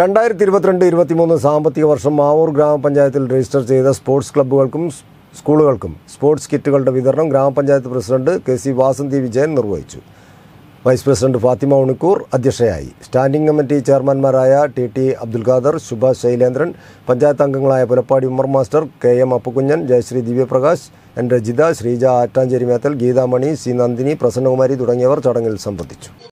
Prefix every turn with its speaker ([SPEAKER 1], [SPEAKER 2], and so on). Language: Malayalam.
[SPEAKER 1] രണ്ടായിരത്തി ഇരുപത്തിരണ്ട് ഇരുപത്തിമൂന്ന് സാമ്പത്തിക വർഷം മാവൂർ ഗ്രാമപഞ്ചായത്തിൽ രജിസ്റ്റർ ചെയ്ത സ്പോർട്സ് ക്ലബ്ബുകൾക്കും സ്കൂളുകൾക്കും സ്പോർട്സ് കിറ്റുകളുടെ വിതരണം grama panchayat president K C Vasanthi Vijayan നിർവഹിച്ചു വൈസ് പ്രസിഡന്റ് ഫാത്തിമ ഉണിക്കൂർ അധ്യക്ഷയായി സ്റ്റാൻഡിംഗ് കമ്മിറ്റി ചെയർമാൻമാരായ ടി ടി അബ്ദുൽ ഖാദർ ശുഭാഷ് ശൈലേന്ദ്രൻ പഞ്ചായത്ത് അംഗങ്ങളായ Pulappadi Ummer master K M Appukunjan Jayasree Divyaprakash N Rajitha Sreeja Attanchery Methal Geethamani C Nandini Prasannakumari തുടങ്ങിയവർ ചടങ്ങിൽ സംബന്ധിച്ചു